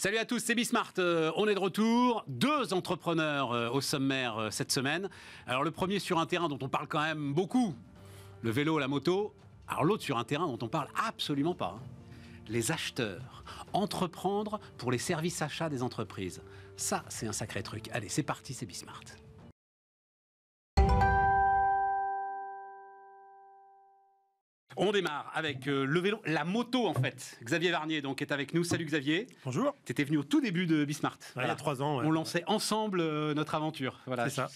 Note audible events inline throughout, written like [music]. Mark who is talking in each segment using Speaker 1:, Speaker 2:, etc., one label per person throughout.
Speaker 1: Salut à tous, c'est Bismart. Euh, on est de retour. Deux entrepreneurs euh, au sommaire euh, cette semaine. Alors le premier sur un terrain dont on parle quand même beaucoup, le vélo, la moto. Alors l'autre sur un terrain dont on parle absolument pas. Hein. Les acheteurs. Entreprendre pour les services achats des entreprises. Ça, c'est un sacré truc. Allez, c'est parti, c'est Bismart. On démarre avec euh, le vélo, la moto en fait. Xavier Varnier donc est avec nous. Salut Xavier. Bonjour. Tu étais venu au tout début de Bismart. Il y a trois ans. On lançait ensemble euh, notre aventure. Voilà. C'est ça.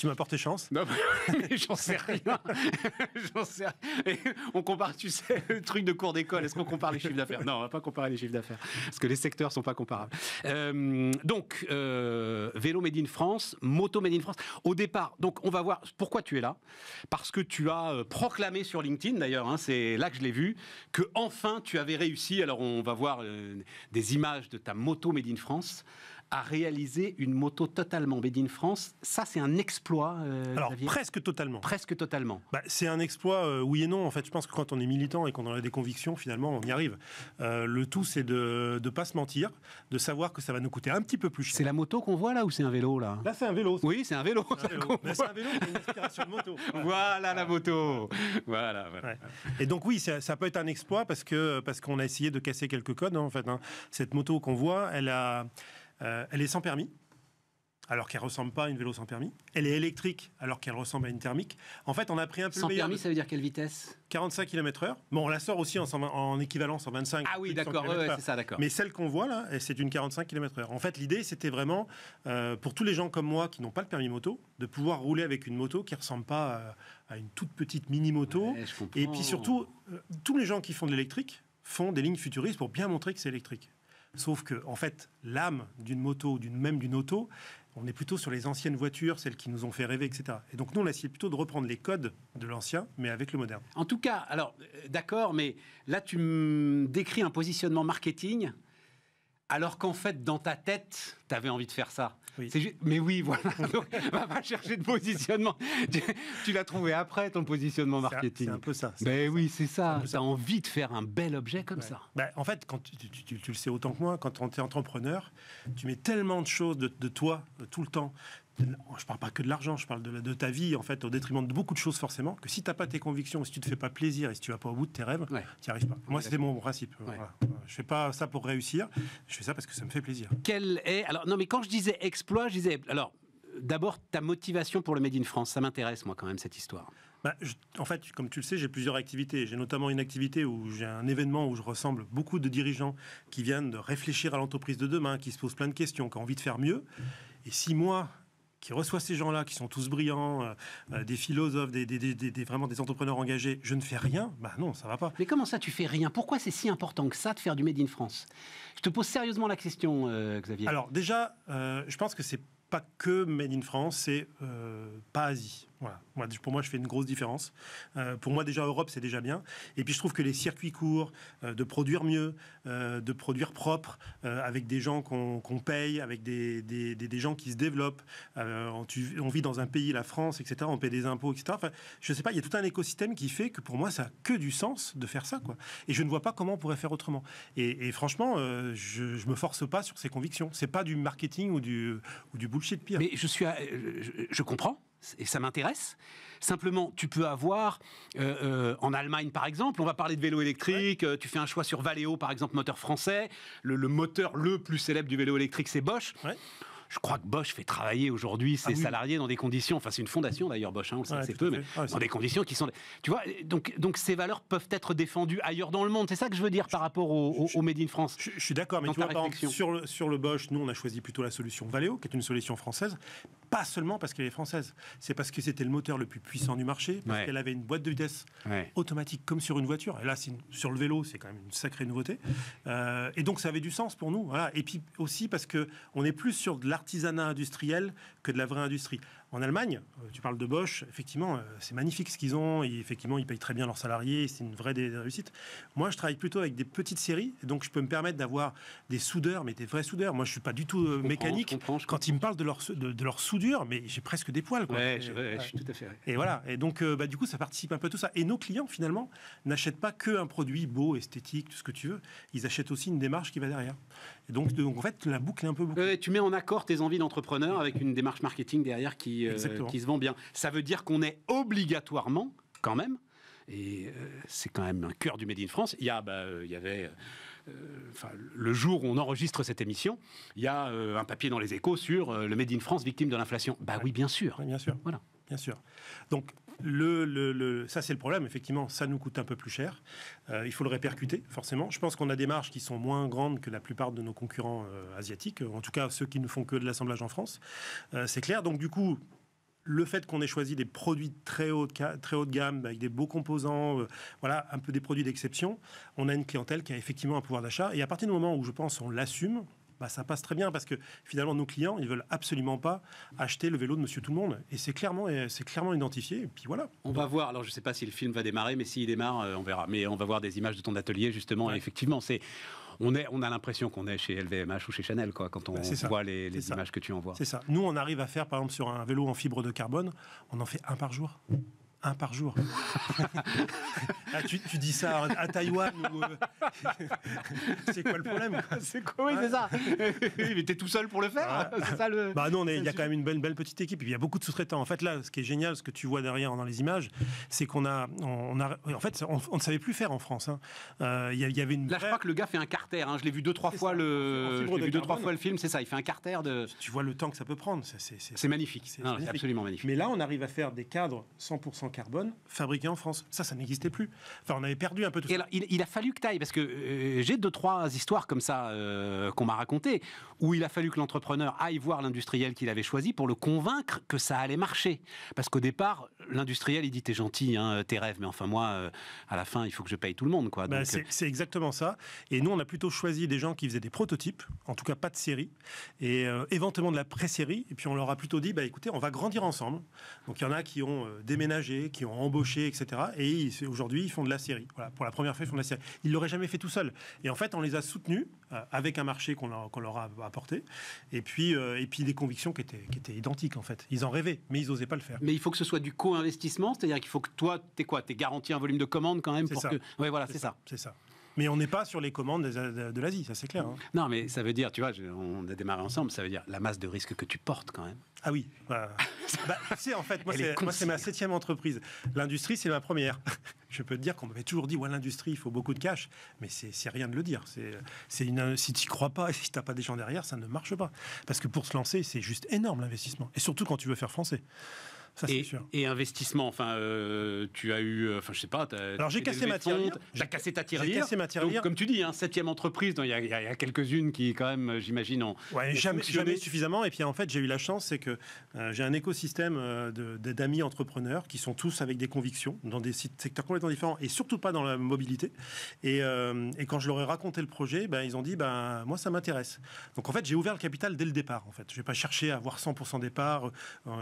Speaker 1: Tu m'as porté chance Non, [laughs] j'en sais rien. [laughs] j'en sais rien. on compare, tu sais, le truc de cours d'école. Est-ce qu'on compare les chiffres d'affaires Non, on va pas comparer les chiffres d'affaires. Parce que les secteurs sont pas comparables. Euh, donc, euh, vélo Made in France, moto Made in France. Au départ, donc, on va voir pourquoi tu es là. Parce que tu as euh, proclamé sur LinkedIn, d'ailleurs, hein, c'est là que je l'ai vu, que enfin tu avais réussi. Alors, on va voir des images de ta moto Made in France à réaliser une moto totalement made France. Ça, c'est un exploit. Euh, Alors, presque totalement.
Speaker 2: Presque totalement. Bah, c'est un exploit, euh, oui et non. En fait, je pense que quand on est militant et qu'on en a des convictions, finalement, on y arrive. Euh, le tout, c'est de ne pas se mentir, de savoir que ça va nous coûter un petit peu plus cher. C'est la moto qu'on voit là ou c'est un vélo là Là, c'est un vélo. Oui, c'est un vélo. [laughs] Bah, c'est un vélo, [laughs] Voilà, la moto. Voilà. Et donc, oui, ça, ça, peut être un exploit parce que parce qu'on a essayé de casser quelques codes, hein, en fait. Hein. Cette moto qu'on voit, elle a. Euh, elle est sans permis, alors qu'elle ressemble pas à une vélo sans permis. Elle est électrique, alors qu'elle ressemble à une thermique. En fait, on a pris un peu sans le meilleur. permis, ça veut dire quelle vitesse 45 km/h. Bon, on la sort aussi en, équivalence, en 25. Ah oui, d'accord, c'est ça, d'accord. Mais celle qu'on voit là, c'est une 45 km/h. En fait, l'idée, c'était vraiment euh, pour tous les gens comme moi qui n'ont pas le permis moto, de pouvoir rouler avec une moto qui ressemble pas euh, à une toute petite mini moto. Et puis surtout, tous les gens qui font de l'électrique font des lignes futuristes pour bien montrer que c'est électrique. Sauf que, en fait, l'âme d'une moto, d'une même d'une auto, on est plutôt sur les anciennes voitures, celles qui nous ont fait rêver, etc. Et donc nous, on a plutôt de reprendre les codes de l'ancien, mais avec le moderne. En tout cas, alors, euh, d'accord, mais là, tu me
Speaker 1: décris un positionnement marketing, alors qu'en fait, dans ta tête, tu avais envie de faire ça. Mais oui, [laughs] voilà. Donc, va pas chercher de positionnement. [laughs] Tu, l'as trouvé après ton positionnement marketing. C'est un peu ça.
Speaker 2: Mais ben oui, c'est ça. Ça as envie de faire un bel objet comme ça. Ben, en fait, quand tu, le sais autant que moi, quand tu es entrepreneur, tu mets tellement de choses de, de toi euh, tout le temps je parle pas que de l'argent, je parle de, de, ta vie, en fait, au détriment de beaucoup de choses, forcément, que si tu n'as pas tes convictions, si tu ne te fais pas plaisir et si tu vas pas au bout de tes rêves, tu n'y arrives pas. Moi, c'était mon principe. Voilà. Je fais pas ça pour réussir, je fais ça parce que ça me fait plaisir. Quel est. Alors, non, mais quand je
Speaker 1: disais exploit, je disais. Alors, d'abord, ta motivation pour le Made in France, ça m'intéresse, moi, quand même, cette
Speaker 2: histoire. Bah, en fait, comme tu le sais, j'ai plusieurs activités. J'ai notamment une activité où j'ai un événement où je ressemble beaucoup de dirigeants qui viennent de réfléchir à l'entreprise de demain, qui se posent plein de questions, qui ont envie de faire mieux. Et si moi, qui reçoit ces gens-là, qui sont tous brillants, euh, euh, des philosophes, des, vraiment des entrepreneurs engagés, je ne fais rien, bah non, ça va pas. Mais comment ça, tu fais rien Pourquoi c'est si important que ça de faire du Made in France Je te pose sérieusement la question, euh, Xavier. Alors déjà, je pense que c'est pas que Made in France, c'est pas Asie pour moi, je fais une grosse différence. Euh, pour moi, déjà, Europe, c'est déjà bien. Et puis, je trouve que les circuits courts, euh, de produire mieux, euh, de produire propre, avec des gens qu'on paye, avec des, des, des, gens qui se développent. On, on, vit dans un pays, la France, etc. On paie des impôts, etc. Enfin, je sais pas, il y a tout un écosystème qui fait que pour moi, ça a que du sens de faire ça. Quoi. Et je ne vois pas comment on pourrait faire autrement. Et, franchement, je, ne me force pas sur ces convictions. C'est pas du marketing ou du, ou du bullshit pire. Mais je, suis je comprends et ça m'intéresse. Simplement,
Speaker 1: tu peux avoir, euh, euh, en Allemagne par exemple, on va parler de vélo électrique, euh, tu fais un choix sur Valeo, par exemple, moteur français, le, moteur le plus célèbre du vélo électrique, c'est Bosch. Je crois que Bosch fait travailler aujourd'hui ses ah salariés dans des conditions. Enfin, c'est une fondation d'ailleurs, Bosch, hein, on le sait assez peu, mais dans des conditions qui sont. Tu vois, donc, donc ces valeurs peuvent être défendues ailleurs dans le monde. C'est ça que je veux dire par rapport au, au, Made in France. Je, suis d'accord, mais tu vois, par exemple, sur
Speaker 2: le, sur le Bosch, nous, on a choisi plutôt la solution Valeo, qui est une solution française. Pas seulement parce qu'elle est française, c'est parce que c'était le moteur le plus puissant du marché, parce qu'elle avait une boîte de vitesse automatique comme sur une voiture. Et là, sur le vélo, c'est quand même une sacrée nouveauté. Euh, et donc, ça avait du sens pour nous. Et puis aussi parce que on est plus sur de la artisanat industriel que de la vraie industrie. En Allemagne, euh, tu parles de Bosch, effectivement, euh, c'est magnifique ce qu'ils ont. Et effectivement, ils payent très bien leurs salariés. C'est une vraie réussite. Moi, je travaille plutôt avec des petites séries. Donc, je peux me permettre d'avoir des soudeurs, mais des vrais soudeurs. Moi, je suis pas du tout euh, mécanique. Quand ils me parlent de leur, de, leur soudure, mais j'ai presque des poils. Ouais, et, je, suis tout à fait. Et voilà. Et donc, bah, du coup, ça participe un peu à tout ça. Et nos clients, finalement, n'achètent pas que un produit beau, esthétique, tout ce que tu veux. Ils achètent aussi une démarche qui va derrière. Et donc, donc en fait, la boucle est un peu bouclée. tu mets en accord
Speaker 1: tes envies d'entrepreneur avec une démarche marketing derrière qui, euh, qui se vend bien. Ça veut dire qu'on est obligatoirement, quand même, et euh, c'est quand même un cœur du Made in France. Il y, a, bah, euh, il y avait, le jour où on enregistre cette émission, il y a un papier dans les échos sur le Made in France victime de l'inflation. Bah
Speaker 2: oui, bien sûr. bien sûr. Voilà. Bien sûr. Donc, le, ça, c'est le problème. Effectivement, ça nous coûte un peu plus cher. Euh, il faut le répercuter, forcément. Je pense qu'on a des marges qui sont moins grandes que la plupart de nos concurrents euh, asiatiques, en tout cas ceux qui ne font que de l'assemblage en France. Euh, c'est clair. Donc, du coup, le fait qu'on ait choisi des produits très haut de, très gamme, avec des beaux composants, voilà, un peu des produits d'exception, on a une clientèle qui a effectivement un pouvoir d'achat. Et à partir du moment où, je pense, on l'assume, bah, ça passe très bien parce que finalement nos clients, ils veulent absolument pas acheter le vélo de Monsieur Tout le Monde. Et c'est clairement, c'est clairement identifié. puis voilà.
Speaker 1: On va voir. Alors je sais pas si le film va démarrer, mais s'il démarre, euh, on verra. Mais on va voir des images de ton atelier justement. Et effectivement, c'est on, est, on a l'impression qu'on est chez LVMH ou chez Chanel, quoi, quand on voit les, images que tu envoies. C'est
Speaker 2: ça. Nous, on arrive à faire, par exemple, sur un vélo en fibre de carbone, on en fait un par jour un par jour. [laughs] Ah, tu, dis ça à Taïwan euh, [laughs] C'est quoi le problème C'est quoi Oui, c'est ça. [laughs] il était tout seul pour le faire.
Speaker 1: Ça, le... Bah non,
Speaker 2: il y a quand même une belle, petite équipe. Il y a beaucoup de sous-traitants. En fait, là, ce qui est génial, ce que tu vois derrière dans les images, c'est qu'on a, en fait, on, ne savait plus faire en France. Hein. Euh, il y, avait une. Là, je crois que le gars fait un
Speaker 1: carter. Hein. Je l'ai vu deux trois fois le. Je vu deux trois fois le film. C'est ça. Il fait un carter de. Tu
Speaker 2: vois le temps que ça peut prendre. C'est magnifique. C'est absolument magnifique. Mais là, on arrive à faire des cadres 100% carbone fabriqué en France. Ça, ça n'existait plus. Enfin, on avait perdu un peu tout ça. il, a fallu que tu parce que
Speaker 1: euh, j'ai deux, trois histoires comme ça euh, qu'on m'a racontées, où il a fallu que l'entrepreneur aille voir l'industriel qu'il avait choisi pour le convaincre que ça allait marcher. Parce qu'au départ, l'industriel, il dit T'es gentil, hein, tes rêves, mais enfin, moi, euh, à la fin, il faut que je paye tout le monde. quoi. Bah, c'est
Speaker 2: exactement ça. Et nous, on a plutôt choisi des gens qui faisaient des prototypes, en tout cas pas de série, et éventuellement de la pré-série. Et puis, on leur a plutôt dit bah, Écoutez, on va grandir ensemble. Donc, il y en a qui ont déménagé qui ont embauché, etc. Et aujourd'hui, ils font de la série. Voilà, pour la première fois, ils font de la série. Ils l'auraient jamais fait tout seul Et en fait, on les a soutenus euh, avec un marché qu'on leur a apporté, et puis, euh, et puis des convictions qui étaient, identiques, en fait. Ils en rêvaient, mais ils n'osaient pas le faire. Mais il faut que ce soit du co-investissement, c'est-à-dire qu'il faut que toi, tu quoi es garanti un volume de commande quand même pour ça. Oui, voilà, c'est ça. C'est ça. Mais on n'est pas sur les commandes euh, de l'Asie, ça c'est clair. Hein.
Speaker 1: Non, mais ça veut dire, tu vois, on a démarré ensemble, ça veut dire la masse de risques que tu portes
Speaker 2: quand même. Ah oui. c'est [laughs] bah, en fait, moi c'est ma septième entreprise. L'industrie, c'est ma première. [laughs] Je peux te dire qu'on m'avait toujours dit, ouais, l'industrie, il faut beaucoup de cash, mais c'est rien de le dire. C'est si tu crois pas, et [laughs] si tu t'as pas des gens derrière, ça ne marche pas. Parce que pour se lancer, c'est juste énorme l'investissement, et surtout quand tu veux faire français
Speaker 1: et, investissement. Enfin, euh, tu as eu, euh, enfin, je sais pas. Alors j'ai cassé ma tirelire. J'ai cassé ta tirelire. J'ai cassé ma comme tu dis, hein, septième entreprise. Il y a, quelques-unes qui, quand même, euh, j'imagine, ont. jamais,
Speaker 2: suffisamment. Et puis en fait, j'ai eu la chance, c'est que j'ai un écosystème d'amis entrepreneurs qui sont tous avec des convictions dans des secteurs complètement différents et surtout pas dans la mobilité. Et, quand je leur ai raconté le projet, ben, ils ont dit, ben moi ça m'intéresse. Donc en fait, j'ai ouvert le capital dès le départ. En fait, j'ai pas cherché à avoir 100% départ.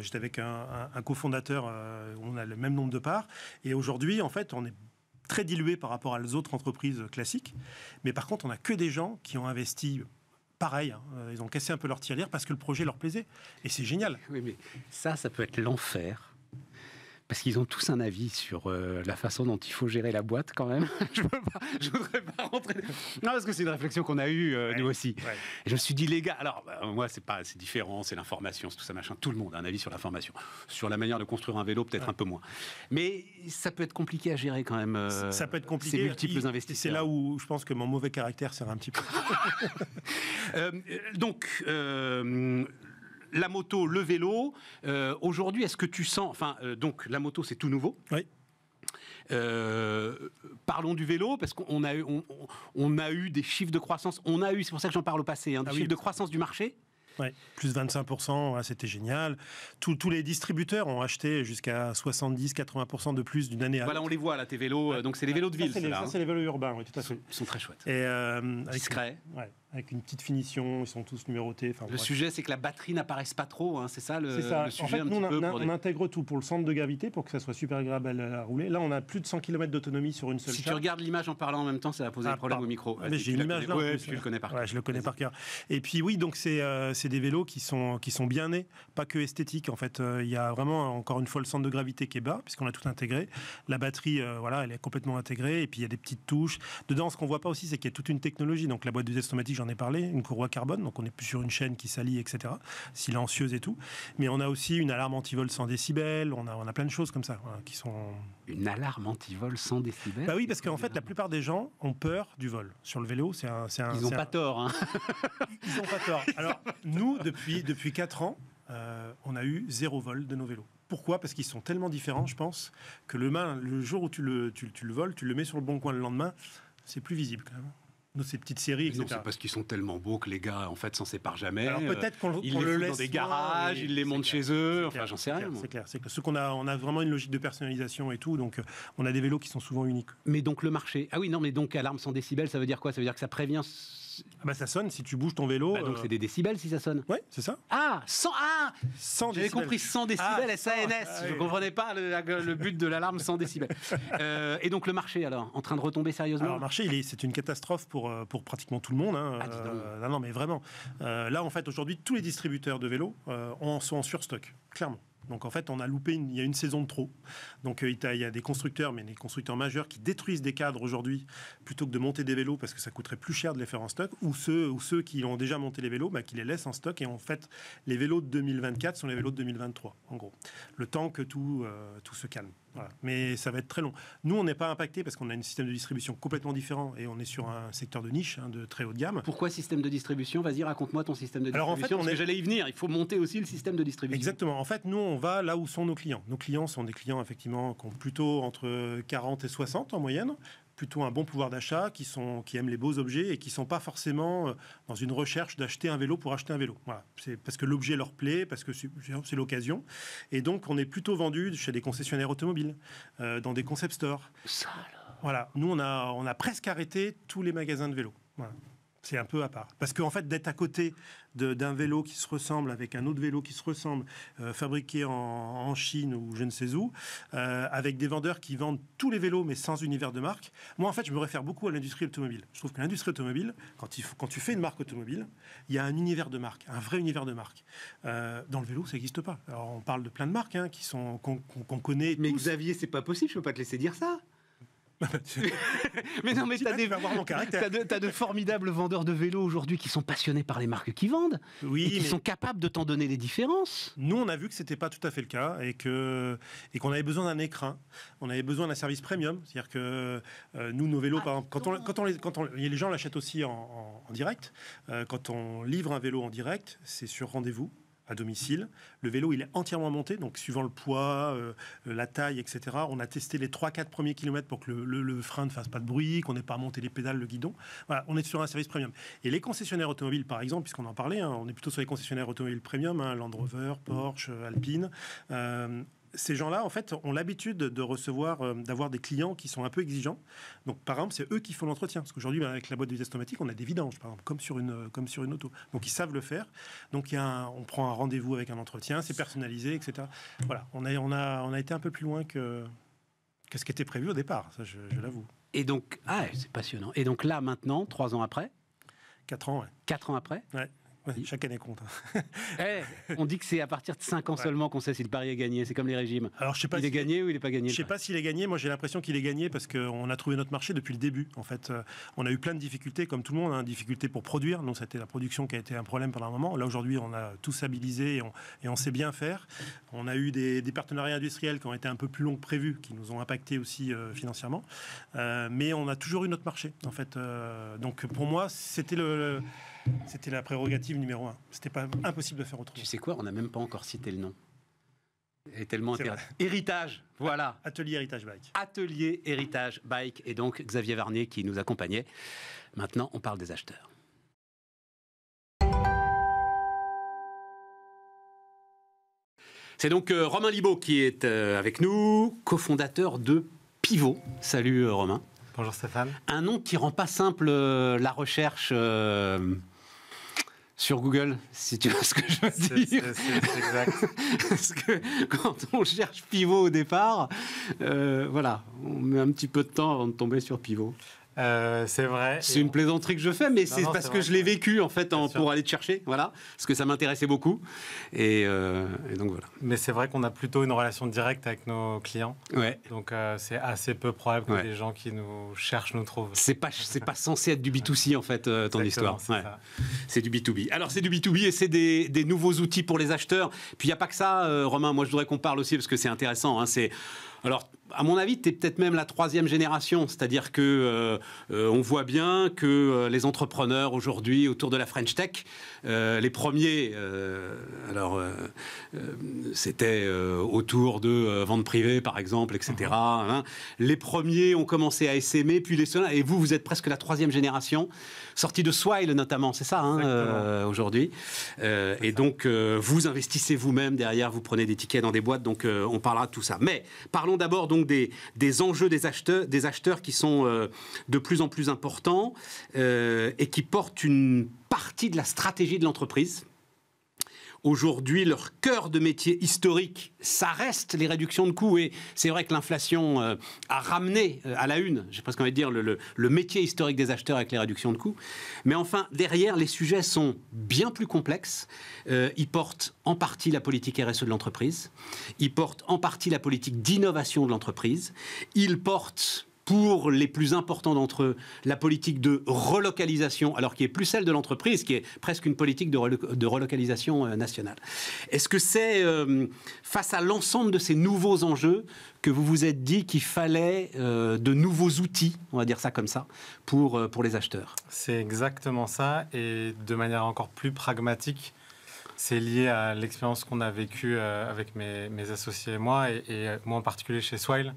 Speaker 2: J'étais avec un un cofondateur, euh, on a le même nombre de parts. Et aujourd'hui, en fait, on est très dilué par rapport aux autres entreprises classiques. Mais par contre, on n'a que des gens qui ont investi pareil. Hein. ils ont cassé un peu leur tirelire parce que le projet leur plaisait. Et c'est génial. mais
Speaker 1: ça, ça peut être l'enfer parce qu'ils ont tous un avis sur euh, la façon dont il faut gérer la boîte quand même. [laughs] je ne voudrais pas rentrer. Non, parce que c'est une réflexion qu'on a eue, euh, nous aussi. je me suis dit, les gars, alors, bah, moi, c'est pas, c'est différent, c'est l'information, tout ça, machin. Tout le monde a un avis sur l'information. Sur la manière de construire un vélo, peut-être un peu moins.
Speaker 2: Mais ça peut être compliqué à gérer quand même. ça euh, peut être compliqué. Ces multiples C'est là où je pense que mon mauvais caractère sert un petit peu.
Speaker 1: [laughs] donc, la moto, le vélo. Euh, aujourd'hui, est-ce que tu sens, enfin, euh, donc la moto, c'est tout nouveau. Oui. Euh, parlons du vélo parce qu'on a eu, des chiffres de croissance. On a eu, c'est pour ça que j'en parle au passé, hein, des ah chiffres de croissance du marché.
Speaker 2: Oui, plus 25%, c'était génial. tous les distributeurs ont acheté jusqu'à 70-80% de plus d'une année à Voilà, on les
Speaker 1: voit là, tes vélos. donc c'est les vélos de ville. Hein. c'est les,
Speaker 2: vélos urbains, oui, tout à fait. Ils sont, très chouettes. Et, Discret avec une petite finition, ils sont tous numérotés. Enfin, le sujet,
Speaker 1: c'est que la batterie n'apparaisse pas trop, hein, c'est ça le, sujet En fait, nous, on,
Speaker 2: intègre tout pour le centre de gravité, pour que ça soit super agréable à, rouler. Là, on a plus de 100 km d'autonomie sur une seule Si tu
Speaker 1: regardes l'image en parlant en même temps, ça va poser ah, problème au micro. Ah, j'ai une image là, tu le connais par
Speaker 2: je le connais par cœur. Et puis oui, donc euh, c'est des vélos qui sont, qui sont bien nés, pas que esthétiques. En fait, euh, il y a vraiment, encore une fois, le centre de gravité qui est bas, puisqu'on a tout intégré. La batterie, euh, voilà, elle est complètement intégrée, et puis il y a des petites touches. Dedans, ce qu'on voit pas aussi, c'est qu'il y a toute une technologie. Donc la boîte du automatique, j'en ai parlé, une courroie carbone, donc on n'est plus sur une chaîne qui s'allie, etc., silencieuse et tout. Mais on a aussi une alarme anti-vol sans décibels, on a, on a plein de choses comme ça, hein, qui sont... Une alarme anti-vol sans décibels Bah oui, parce qu'en fait, la ah. plupart des gens ont peur du vol. Sur le vélo, c'est un... Ils n'ont pas tort, hein [laughs] Ils n'ont pas tort. Alors, nous, depuis, depuis 4 ans, euh, on a eu zéro vol de nos vélos. Pourquoi Parce qu'ils sont tellement différents, je pense, que le, le jour où tu le, tu, tu le voles, tu le mets sur le bon coin le lendemain, c'est plus visible quand même ces petites séries, etc. c'est parce
Speaker 1: qu'ils sont tellement beaux que les gars, en fait, s'en séparent jamais. Alors peut-être qu'on le laisse dans des garages, ils les montent chez eux. Enfin, j'en sais rien. C'est clair.
Speaker 2: C'est ce qu'on a, on a vraiment une logique de personnalisation et tout. Donc, euh, on a des vélos qui sont souvent uniques. Mais donc le marché. Ah oui, non, mais donc alarme 100 décibels, ça veut dire
Speaker 1: quoi Ça veut dire que ça prévient ah bah, ça sonne si tu bouges ton vélo. Bah, donc euh, c'est des décibels si ça sonne. Oui, c'est ça.
Speaker 2: Ah, 100 ah J'avais compris 100 décibels ah, SANS. Je ne ah comprenais
Speaker 1: pas le, but de l'alarme 100 décibels. [laughs] Euh, et donc le marché alors,
Speaker 2: en train de retomber sérieusement Le marché, c'est une catastrophe pour, euh, pour pratiquement tout le monde. Hein. Ah, non, mais vraiment. là, en fait, aujourd'hui, tous les distributeurs de vélos sont en surstock, clairement. Donc en fait, on a loupé, il y a une saison de trop. Donc euh, il y a des constructeurs, mais des constructeurs majeurs qui détruisent des cadres aujourd'hui plutôt que de monter des vélos parce que ça coûterait plus cher de les faire en stock, ou ceux, ou ceux qui ont déjà monté les vélos, bah, qui les laissent en stock. Et en fait, les vélos de 2024 sont les vélos de 2023, en gros. Le temps que tout, euh, tout se calme. Mais ça va être très long. Nous, on n'est pas impacté parce qu'on a un système de distribution complètement différent et on est sur un secteur de niche, hein, de très haut de gamme. Pourquoi système de distribution Vas-y, raconte-moi ton système de distribution. Alors en fait, on est... j'allais y venir. Il faut monter aussi le système de distribution. Exactement. En fait, nous, on va là où sont nos clients. Nos clients sont des clients effectivement qui ont plutôt entre 40 et 60 en moyenne plutôt un bon pouvoir d'achat, qui, sont, qui aiment les beaux objets et qui sont pas forcément euh, dans une recherche d'acheter un vélo pour acheter un vélo. C'est parce que l'objet leur plaît, parce que c'est l'occasion. Et donc, on est plutôt vendu chez des concessionnaires automobiles, euh, dans des concept stores. voilà. Nous, on a, on a presque arrêté tous les magasins de vélos. C'est un peu à part. Parce qu'en fait, d'être à côté d'un vélo qui se ressemble avec un autre vélo qui se ressemble, euh, fabriqué en, Chine ou je ne sais où, euh, avec des vendeurs qui vendent tous les vélos mais sans univers de marque, moi en fait, je me réfère beaucoup à l'industrie automobile. Je trouve que l'industrie automobile, quand, tu fais une marque automobile, il y a un univers de marque, un vrai univers de marque. Euh, dans le vélo, ça n'existe pas. on parle de plein de marques hein, qui sont qu'on connaît. Mais Xavier, c'est pas possible, je ne peux pas te laisser dire ça. [laughs] mais non, mais t'as as de, as de, formidables vendeurs de vélos aujourd'hui qui sont passionnés par les marques qui vendent, oui, et qui sont capables de t'en donner des différences. Nous, on a vu que c'était pas tout à fait le cas et que et qu'on avait besoin d'un écrin, on avait besoin d'un service premium, c'est-à-dire que euh, nous, nos vélos, par quand on, quand on les, quand on, les gens l'achètent aussi en, direct, euh, quand on livre un vélo en direct, c'est sur rendez-vous à domicile. Le vélo, il est entièrement monté, donc suivant le poids, euh, la taille, etc. On a testé les 3-4 premiers kilomètres pour que le, frein ne fasse pas de bruit, qu'on n'ait pas à monter les pédales, le guidon. Voilà, on est sur un service premium. Et les concessionnaires automobiles, par exemple, puisqu'on en parlait, hein, on est plutôt sur les concessionnaires automobiles premium, hein, Land Rover, Porsche, Alpine, euh, ces gens-là, en fait, ont l'habitude de recevoir, euh, d'avoir des clients qui sont un peu exigeants. Donc, par exemple, c'est eux qui font l'entretien. Parce qu'aujourd'hui, ben, avec la boîte de vitesse automatique, on a des vidanges, par exemple, comme sur une, euh, comme sur une auto. Donc, ils savent le faire. Donc, on prend un rendez-vous avec un entretien, c'est personnalisé, etc. Voilà, on a, on a, on a été un peu plus loin que, que ce qui était prévu au départ, ça, je, l'avoue.
Speaker 1: Et donc, ah, c'est passionnant. Et donc là, maintenant, trois ans après Quatre ans, Quatre ans après ouais chaque année compte. Hein.
Speaker 2: Eh, on dit que c'est à partir de 5 ans seulement qu'on sait si le pari est gagné. C'est comme les régimes. Alors, je sais il est gagné ou il n'est pas gagné. Je ne sais pas s'il est gagné. Moi, j'ai l'impression qu'il est gagné parce qu'on a trouvé notre marché depuis le début. En fait, euh, on a eu plein de difficultés, comme tout le monde, a hein. difficulté pour produire. Donc, c'était la production qui a été un problème pendant un moment. Là, aujourd'hui, on a tout stabilisé et on, sait bien faire. On a eu des, partenariats industriels qui ont été un peu plus longs que prévus, qui nous ont impacté aussi euh, financièrement. Euh, mais on a toujours eu notre marché, en fait. donc, pour moi, c'était le c'était la prérogative numéro un. C'était pas impossible de faire autre chose. Tu sais quoi On n'a même pas encore cité le nom. tellement Héritage, voilà. Atelier
Speaker 1: Héritage Bike. Atelier Héritage Bike et donc Xavier Varnier qui nous accompagnait. Maintenant, on parle des acheteurs. C'est donc euh, Romain Libaud qui est euh, avec nous, cofondateur de Pivot. Salut euh, Romain. Bonjour Stéphane. Un nom qui rend pas simple euh, la recherche euh, sur Google, si tu vois ce que je veux dire. [laughs] Parce que quand on cherche pivot au départ, euh, voilà, on met un petit peu de temps avant de tomber sur pivot. Euh, c'est vrai. C'est une plaisanterie que je fais, mais c'est parce que je l'ai vécu en fait pour aller te chercher, voilà, parce que ça m'intéressait beaucoup. Euh, et, donc voilà.
Speaker 3: Mais c'est vrai qu'on a plutôt une relation directe avec nos clients. Ouais. Donc euh, c'est assez peu probable que les gens qui nous cherchent nous trouvent.
Speaker 1: C'est pas c'est pas censé être du B2C en fait ton histoire. C'est du B2B. Alors c'est du B2B et c'est des, nouveaux outils pour les acheteurs. Puis il n'y a pas que ça, Romain. Moi je voudrais qu'on parle aussi parce que c'est intéressant. Hein. c'est alors, à mon avis, tu es peut-être même la troisième génération, c'est-à-dire que euh, euh, on voit bien que euh, les entrepreneurs aujourd'hui autour de la French Tech, les premiers, alors c'était autour de ventes privées, par exemple, etc. Hein. les premiers ont commencé à s'aimer, puis les seuls, et vous, vous êtes presque la troisième génération, sortie de Swile notamment, c'est ça hein, aujourd'hui. et donc vous investissez vous-même derrière, vous prenez des tickets dans des boîtes, donc on parlera de tout ça. Mais par Parlons d'abord donc des, enjeux des acheteurs, des acheteurs qui sont euh, de plus en plus importants euh, et qui portent une partie de la stratégie de l'entreprise. Aujourd'hui, leur cœur de métier historique, ça reste les réductions de coûts. Et c'est vrai que l'inflation euh, a ramené euh, à la une, j'ai presque envie de dire, le, métier historique des acheteurs avec les réductions de coûts. Mais enfin, derrière, les sujets sont bien plus complexes. Euh, ils portent en partie la politique RSE de l'entreprise. Ils portent en partie la politique d'innovation de l'entreprise. Ils portent pour les plus importants d'entre eux, la politique de relocalisation, alors qui est plus celle de l'entreprise, qui est presque une politique de, relocalisation euh, nationale. Est-ce que c'est euh, face à l'ensemble de ces nouveaux enjeux que vous vous êtes dit qu'il fallait euh, de nouveaux outils, on va dire ça comme ça, pour, pour les acheteurs
Speaker 3: C'est exactement ça, et de manière encore plus pragmatique. C'est lié à l'expérience qu'on a vécue avec mes, associés et moi, et, et moi en particulier chez Swile.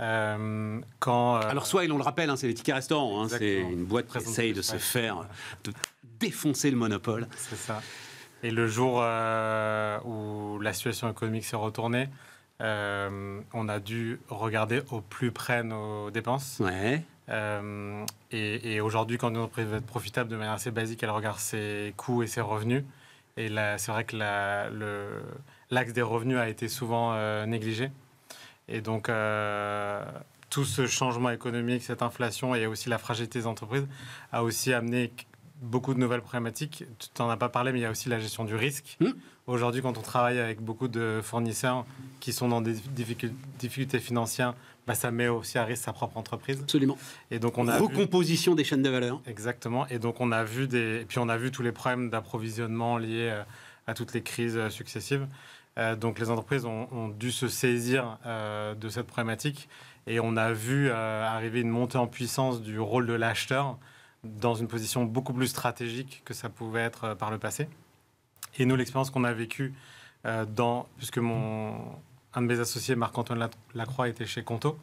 Speaker 1: Euh, quand, euh... Alors, on le rappelle, hein, c'est les tickets restants hein, c'est une boîte qui essaye de se faire, de défoncer le monopole. C'est ça. Et le jour
Speaker 3: euh, où la situation économique s'est retournée, euh, on a dû regarder au plus près nos dépenses. Euh, et, aujourd'hui, quand une entreprise va être profitable de manière assez basique, elle regarde ses coûts et ses revenus. Et c'est vrai que l'axe des revenus a été souvent négligé. Et donc, euh, tout ce changement économique, cette inflation et aussi la fragilité des entreprises a aussi amené beaucoup de nouvelles problématiques. Tu n'en as pas parlé, mais il y a aussi la gestion du risque. Hmm. Aujourd'hui, quand on travaille avec beaucoup de fournisseurs qui sont dans des difficultés financières, bah, ça met aussi à risque sa propre entreprise. Absolument. Et donc on a
Speaker 1: recomposition des chaînes de valeur.
Speaker 3: Exactement. Et donc on a vu des, et puis on a vu tous les problèmes d'approvisionnement liés euh, à toutes les crises euh, successives. Euh, donc les entreprises ont, dû se saisir euh, de cette problématique et on a vu euh, arriver une montée en puissance du rôle de l'acheteur dans une position beaucoup plus stratégique que ça pouvait être par le passé. Et nous, l'expérience qu'on a vécue dans, puisque mon, un de mes associés, Marc-Antoine Lacroix, était chez Conto,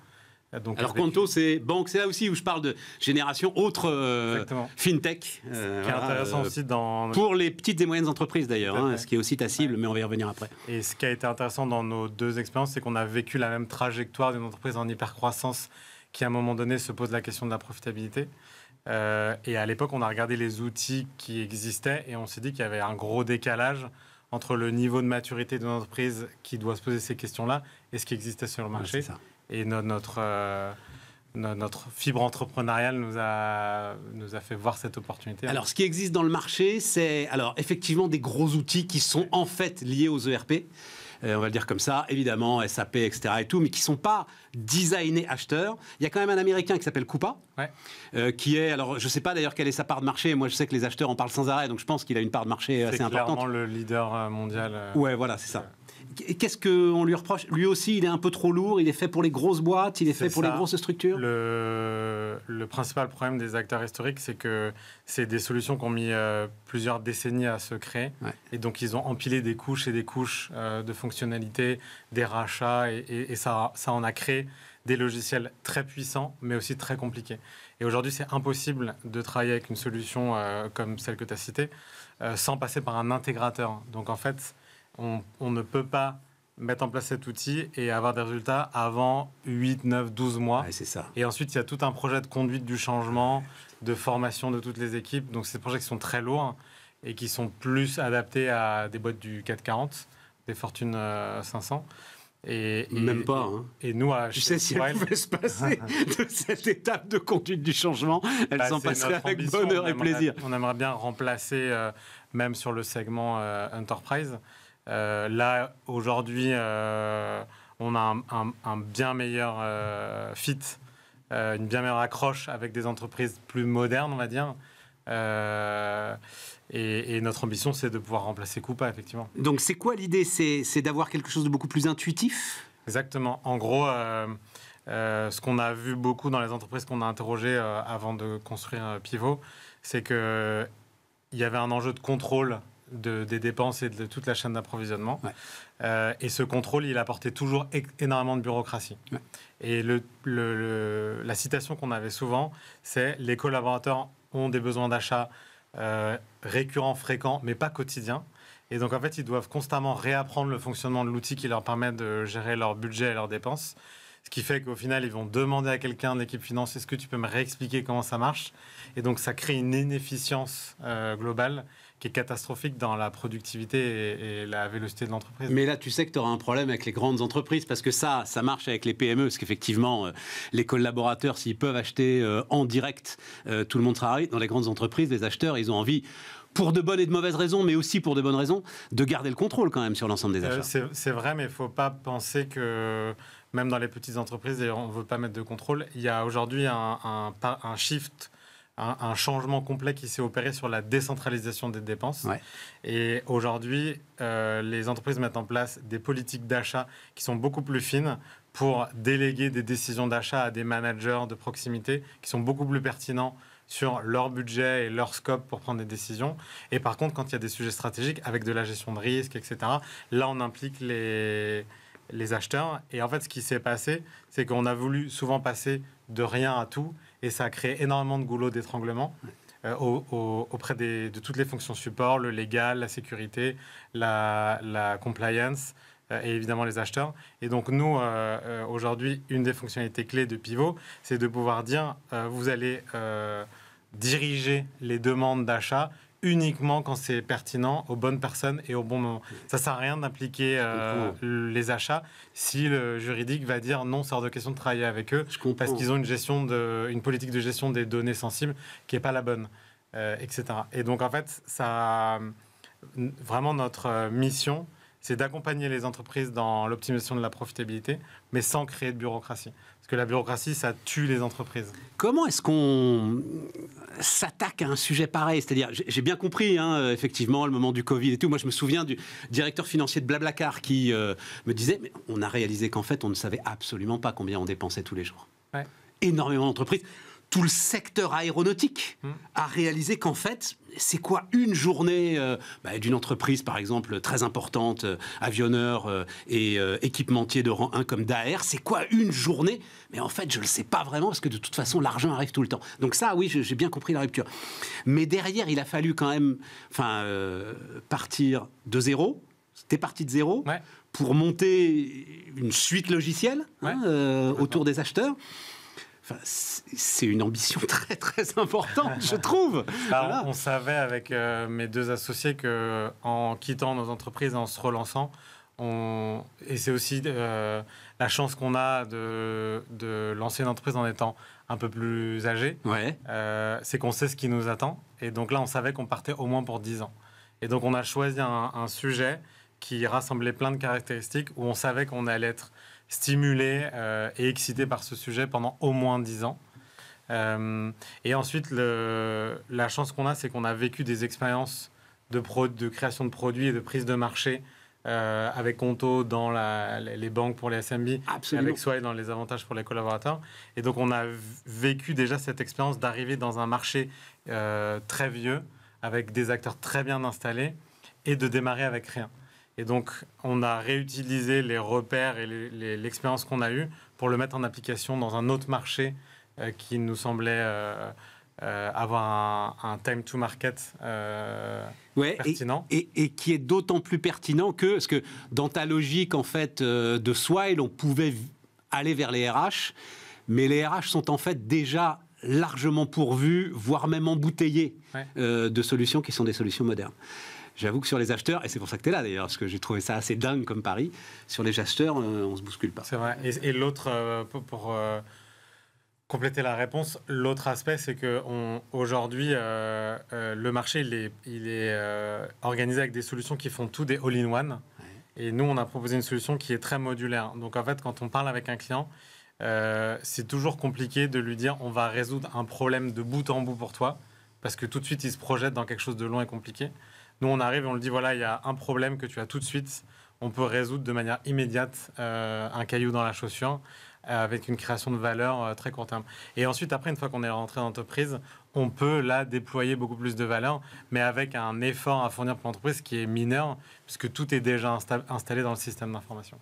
Speaker 3: ah, Alors
Speaker 1: c'est banque, c'est là aussi où je parle de génération autre euh, fintech. Euh, qui est intéressant euh, aussi dans... Pour les petites et moyennes entreprises d'ailleurs, hein, ce qui est aussi ta cible, mais on va y revenir après.
Speaker 3: Et ce qui a été intéressant dans nos deux expériences, c'est qu'on a vécu la même trajectoire d'une entreprise en hypercroissance qui à un moment donné se pose la question de la profitabilité. et à l'époque, on a regardé les outils qui existaient et on s'est dit qu'il y avait un gros décalage entre le niveau de maturité d'une entreprise qui doit se poser ces questions-là et ce qui existait sur le marché. ça et notre, euh, notre fibre entrepreneuriale nous a, nous a fait voir cette opportunité. Alors, ce
Speaker 1: qui existe dans le marché, c'est alors effectivement des gros outils qui sont en fait liés aux ERP. Euh, on va le dire comme ça, évidemment, SAP, etc. et tout, mais qui ne sont pas designés acheteurs. Il y a quand même un Américain qui s'appelle Coupa, euh, qui est, alors je ne sais pas d'ailleurs quelle est sa part de marché, moi je sais que les acheteurs en parlent sans arrêt, donc je pense qu'il a une part de marché assez importante. C'est clairement le
Speaker 3: leader mondial.
Speaker 1: ouais, voilà, c'est ça qu'est-ce qu'on lui reproche Lui aussi, il est un peu trop lourd, il est fait pour les grosses boîtes, il est, fait pour les grosses
Speaker 3: structures le, principal problème des acteurs historiques, c'est que c'est des solutions qui ont mis euh, plusieurs décennies à se créer. Et donc, ils ont empilé des couches et des couches euh, de fonctionnalités, des rachats, et, ça, en a créé des logiciels très puissants, mais aussi très compliqués. Et aujourd'hui, c'est impossible de travailler avec une solution euh, comme celle que tu as citée sans passer par un intégrateur. Donc en fait, on, ne peut pas mettre en place cet outil et avoir des résultats avant 8, 9, 12 mois. c'est ça. Et ensuite, il y a tout un projet de conduite du changement, de formation de toutes les équipes. Donc, ces projets qui sont très lourds et qui sont plus adaptés à des boîtes du 440, des Fortunes euh, 500. Et, et, Même pas. Hein. Et, nous, à tu sais, si elle pouvait se passer [laughs]
Speaker 1: de cette étape de conduite du changement, elle bah, s'en passerait avec bonheur et plaisir.
Speaker 3: On aimerait bien remplacer, euh, même sur le segment euh, Enterprise, euh, là, aujourd'hui, euh, on a un, bien meilleur euh, fit, une bien meilleure accroche avec des entreprises plus modernes, on va dire. Et, notre ambition, c'est de pouvoir remplacer Coupa, effectivement. Donc,
Speaker 1: c'est quoi l'idée C'est d'avoir quelque chose de beaucoup plus intuitif Exactement. En gros,
Speaker 3: ce qu'on a vu beaucoup dans les entreprises qu'on a interrogées avant de construire Pivot, c'est qu'il y avait un enjeu de contrôle de, des dépenses et de toute la chaîne d'approvisionnement. Euh, et ce contrôle, il apportait toujours énormément de bureaucratie. Et la citation qu'on avait souvent, c'est les collaborateurs ont des besoins d'achat euh, récurrents, fréquents, mais pas quotidiens. Et donc en fait, ils doivent constamment réapprendre le fonctionnement de l'outil qui leur permet de gérer leur budget et leurs dépenses. Ce qui fait qu'au final, ils vont demander à quelqu'un d'équipe l'équipe finance, est-ce que tu peux me réexpliquer comment ça marche Et donc ça crée une inefficience euh, globale qui est catastrophique dans la productivité et, la vélocité de l'entreprise. Mais
Speaker 1: là, tu sais que tu auras un problème avec les grandes entreprises parce que ça, ça marche avec les PME, parce qu'effectivement, euh, les collaborateurs, s'ils peuvent acheter euh, en direct, euh, tout le monde travaille. Dans les grandes entreprises, les acheteurs, ils ont envie pour de bonnes et de mauvaises raisons, mais aussi pour de bonnes raisons, de garder le contrôle quand même sur l'ensemble des achats.
Speaker 3: c'est vrai, mais il ne faut pas penser que même dans les petites entreprises, on ne veut pas mettre de contrôle, il y a aujourd'hui un, un, shift un, changement complet qui s'est opéré sur la décentralisation des dépenses. Et aujourd'hui, euh, les entreprises mettent en place des politiques d'achat qui sont beaucoup plus fines pour déléguer des décisions d'achat à des managers de proximité qui sont beaucoup plus pertinents sur leur budget et leur scope pour prendre des décisions. Et par contre, quand il y a des sujets stratégiques avec de la gestion de risque, etc., là, on implique les acheteurs. Et en fait, ce qui s'est passé, c'est qu'on a voulu souvent passer de rien à tout et ça a créé énormément de goulots d'étranglement. Euh, auprès de toutes les fonctions support, le légal, la sécurité, la, compliance euh, et évidemment les acheteurs. Et donc nous, euh, aujourd'hui, une des fonctionnalités clés de Pivot, c'est de pouvoir dire, vous allez diriger les demandes d'achat uniquement quand c'est pertinent aux bonnes personnes et au bon moment. Ça sert à rien d'impliquer euh, les achats si le juridique va dire non, c'est hors de question de travailler avec eux parce qu'ils ont une gestion de, une politique de gestion des données sensibles qui est pas la bonne, euh, etc. Et donc en fait, ça vraiment notre euh, mission, c'est d'accompagner les entreprises dans l'optimisation de la profitabilité, mais sans créer de bureaucratie.
Speaker 1: Parce que la bureaucratie, ça tue les entreprises. Comment est-ce qu'on s'attaque à un sujet pareil C'est-à-dire, j'ai bien compris, hein, effectivement, le moment du Covid et tout. Moi, je me souviens du directeur financier de Blablacar qui euh, me disait, on a réalisé qu'en fait, on ne savait absolument pas combien on dépensait tous les jours. Énormément d'entreprises tout le secteur aéronautique hmm. a réalisé qu'en fait, c'est quoi une journée euh, bah, d'une entreprise, par exemple, très importante, euh, avionneur euh, et équipementier de rang 1 comme Daer C'est quoi une journée Mais en fait, je ne le sais pas vraiment parce que de toute façon, l'argent arrive tout le temps. Donc ça, oui, j'ai bien compris la rupture. Mais derrière, il a fallu quand même enfin, partir de zéro. C'était parti de zéro pour monter une suite logicielle hein, autour des acheteurs c'est une ambition [laughs] très très importante, je trouve.
Speaker 3: [laughs] Bah, on savait avec euh, mes deux associés que en quittant nos entreprises, en se relançant, et c'est aussi euh, la chance qu'on a de, de, lancer une entreprise en étant un peu plus âgé, euh, c'est qu'on sait ce qui nous attend. Et donc là, on savait qu'on partait au moins pour 10 ans. Et donc on a choisi un, un sujet qui rassemblait plein de caractéristiques où on savait qu'on allait être stimulé euh, et excité par ce sujet pendant au moins 10 ans. Euh, et ensuite, la chance qu'on a, c'est qu'on a vécu des expériences de, de création de produits et de prise de marché euh, avec Conto dans les banques pour les SMB, avec et dans les avantages pour les collaborateurs. Et donc, on a vécu déjà cette expérience d'arriver dans un marché très vieux, avec des acteurs très bien installés, et de démarrer avec rien. Et donc, on a réutilisé les repères et l'expérience qu'on a eue pour le mettre en application dans un autre marché euh, qui nous semblait euh, euh, avoir
Speaker 1: un, time to market pertinent. Et, qui est d'autant plus pertinent que, parce que dans ta logique en fait de Swile, on pouvait aller vers les RH, mais les RH sont en fait déjà largement pourvus, voire même embouteillés de solutions qui sont des solutions modernes. J'avoue que sur les acheteurs, et c'est pour ça que tu es là d'ailleurs, parce que j'ai trouvé ça assez dingue comme pari, sur les acheteurs, euh, on se bouscule pas. C'est vrai.
Speaker 3: Et, l'autre, euh, pour, euh, compléter la réponse, l'autre aspect, c'est qu'aujourd'hui, euh, le marché, il est, organisé avec des solutions qui font tout des all-in-one. Et nous, on a proposé une solution qui est très modulaire. Donc en fait, quand on parle avec un client, c'est toujours compliqué de lui dire on va résoudre un problème de bout en bout pour toi, parce que tout de suite, il se projette dans quelque chose de long et compliqué. Nous, on arrive et on le dit, voilà, il y a un problème que tu as tout de suite. On peut résoudre de manière immédiate euh, un caillou dans la chaussure euh, avec une création de valeur euh, très court terme. Et ensuite, après, une fois qu'on est rentré dans l'entreprise, on peut là déployer beaucoup plus de valeur, mais avec un effort à fournir pour l'entreprise qui est mineur, puisque tout est déjà installé dans le système d'information.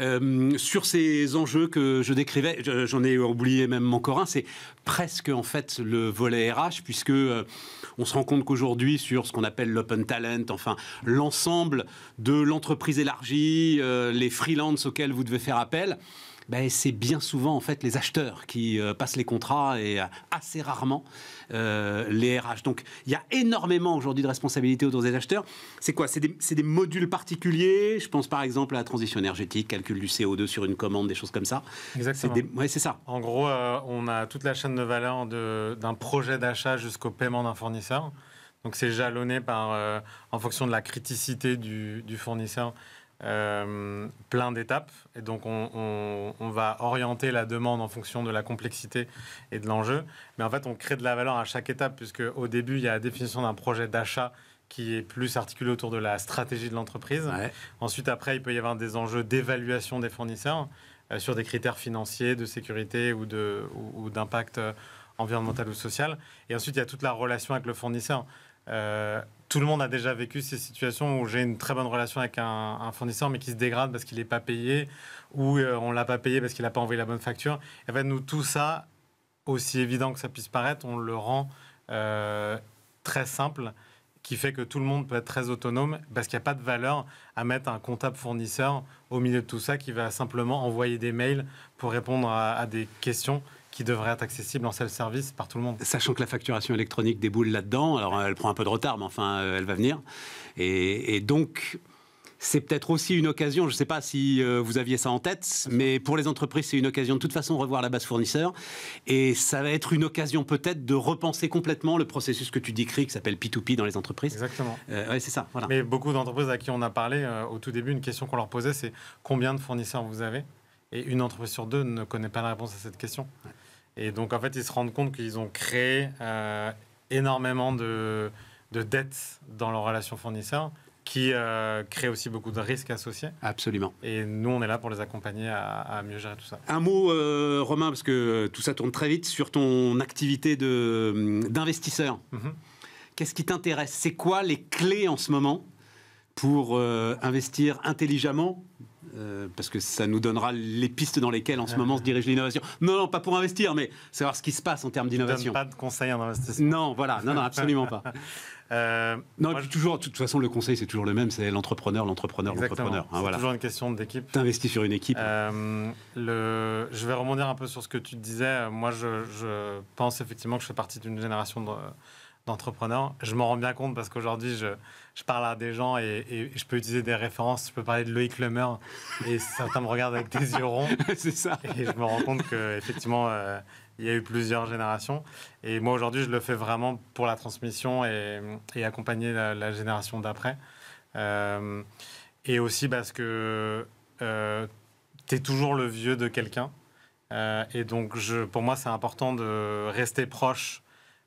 Speaker 1: Euh, sur ces enjeux que je décrivais, j'en ai oublié même encore un, c'est presque en fait le volet RH, puisque euh, on se rend compte qu'aujourd'hui, sur ce qu'on appelle l'open talent, enfin l'ensemble de l'entreprise élargie, euh, les freelances auxquels vous devez faire appel, ben, c'est bien souvent en fait les acheteurs qui euh, passent les contrats et euh, assez rarement euh, les RH. Donc il y a énormément aujourd'hui de responsabilités autour des acheteurs. C'est quoi C'est des, modules particuliers. Je pense par exemple à la transition énergétique, calcul du CO2 sur une commande, des choses comme ça. Exactement.
Speaker 3: C'est ça. En gros, on a toute la chaîne de valeur d'un projet d'achat jusqu'au paiement d'un fournisseur. Donc c'est jalonné par, en fonction de la criticité du, du fournisseur euh, plein d'étapes. Et donc, on, va orienter la demande en fonction de la complexité et de l'enjeu. Mais en fait, on crée de la valeur à chaque étape, puisque au début, il y a la définition d'un projet d'achat qui est plus articulé autour de la stratégie de l'entreprise. Ensuite, après, il peut y avoir des enjeux d'évaluation des fournisseurs euh, sur des critères financiers, de sécurité ou d'impact ou, d'impact euh, environnemental ou social. Et ensuite, il y a toute la relation avec le fournisseur tout le monde a déjà vécu ces situations où j'ai une très bonne relation avec un, fournisseur, mais qui se dégrade parce qu'il n'est pas payé, ou on euh, on l'a pas payé parce qu'il n'a pas envoyé la bonne facture. Et eh ben nous, tout ça, aussi évident que ça puisse paraître, on le rend euh, très simple, qui fait que tout le monde peut être très autonome, parce qu'il n'y a pas de valeur à mettre un comptable fournisseur au milieu de tout ça, qui va simplement envoyer des mails pour répondre à des questions qui devrait être accessible en self-service par tout le monde.
Speaker 1: Sachant que la facturation électronique déboule là-dedans, alors elle prend un peu de retard, mais enfin, euh, elle va venir. Et, donc, c'est peut-être aussi une occasion, je ne sais pas si euh, vous aviez ça en tête, mais pour les entreprises, c'est une occasion de toute façon de revoir la base fournisseur. Et ça va être une occasion peut-être de repenser complètement le processus que tu décris, qui s'appelle P2P dans les entreprises. Exactement. Euh, oui, c'est ça. Mais beaucoup d'entreprises à qui on a parlé
Speaker 3: au tout début, une question qu'on leur posait, c'est combien de fournisseurs vous avez et une entreprise sur deux ne connaît pas la réponse à cette question. Et donc, en fait, ils se rendent compte qu'ils ont créé euh, énormément de, de dettes dans leurs relations fournisseurs qui euh, crée aussi beaucoup de risques associés. Absolument. Et nous, on est là pour les accompagner à, mieux gérer tout ça.
Speaker 1: Un mot, euh, Romain, parce que euh, tout ça tourne très vite, sur ton activité hum, d'investisseur. Mhm. Qu'est-ce qui t'intéresse C'est quoi les clés en ce moment pour investir intelligemment euh, parce que ça nous donnera les pistes dans lesquelles en ce moment se dirige l'innovation. Non, non, pas pour investir, mais savoir ce qui se passe en termes d'innovation. Pas de conseil en investissement. Non, voilà, non, non, absolument pas. [laughs] Euh, non, toujours, de toute façon, le conseil, c'est toujours le même, c'est l'entrepreneur, l'entrepreneur, l'entrepreneur. Hein, c'est voilà. toujours une
Speaker 3: question d'équipe.
Speaker 1: T'investis sur une équipe. Euh,
Speaker 3: le, je vais rebondir un peu sur ce que tu disais. Moi, je, je pense effectivement que je fais partie d'une génération de entrepreneur, Je m'en rends bien compte parce qu'aujourd'hui, je, je, parle à des gens et, je peux utiliser des références. Je peux parler de Loïc Lemer et certains me regardent avec des yeux ronds. [laughs] C'est ça. Et je me rends compte qu'effectivement, euh, il y a eu plusieurs générations. Et moi, aujourd'hui, je le fais vraiment pour la transmission et, et accompagner la, génération d'après. Euh, et aussi parce que euh, tu es toujours le vieux de quelqu'un. Euh, et donc, je, pour moi, c'est important de rester proche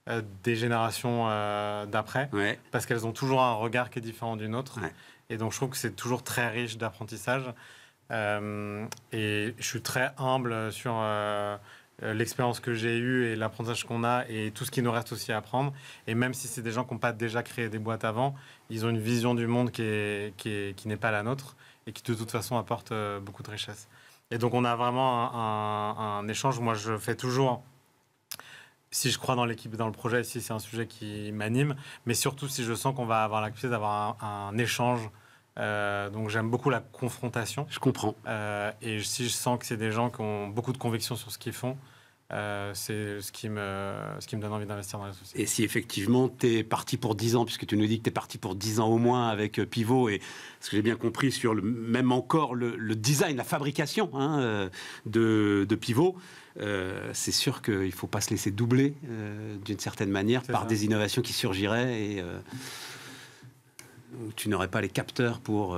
Speaker 3: euh, des générations euh, d'après, parce qu'elles ont toujours un regard qui est différent du autre. Et donc je trouve que c'est toujours très riche d'apprentissage. Euh, et je suis très humble sur l'expérience que j'ai eue et l'apprentissage qu'on a et tout ce qui nous reste aussi à apprendre. Et même si c'est des gens qui n'ont pas déjà créé des boîtes avant, ils ont une vision du monde qui, qui, n'est pas la nôtre et qui de toute façon apporte beaucoup de richesse. Et donc on a vraiment un échange. Moi, je fais toujours si je crois dans l'équipe dans le projet, si c'est un sujet qui m'anime, mais surtout si je sens qu'on va avoir la capacité d'avoir un, échange. Euh, donc j'aime beaucoup la confrontation. Je comprends. Euh, et si je sens que c'est des gens qui ont beaucoup de convictions sur ce qu'ils font, euh, c'est ce qui me, ce qui me donne envie d'investir dans la
Speaker 1: société. Et si effectivement tu es parti pour 10 ans, puisque tu nous dis que tu es parti pour 10 ans au moins avec euh, Pivot, et ce que j'ai bien compris sur le, même encore le, design, la fabrication hein, euh, de, de, Pivot, c'est sûr qu'il ne faut pas se laisser doubler d'une certaine manière par des innovations qui surgiraient et où tu n'aurais pas les capteurs pour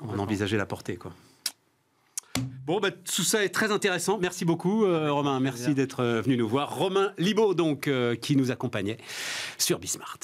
Speaker 1: en envisager la portée. quoi. Bon, bah, tout ça est très intéressant. Merci beaucoup, euh, Romain. Merci d'être euh, venu nous voir. Romain Libaud, donc, euh, qui nous accompagnait sur Bismart.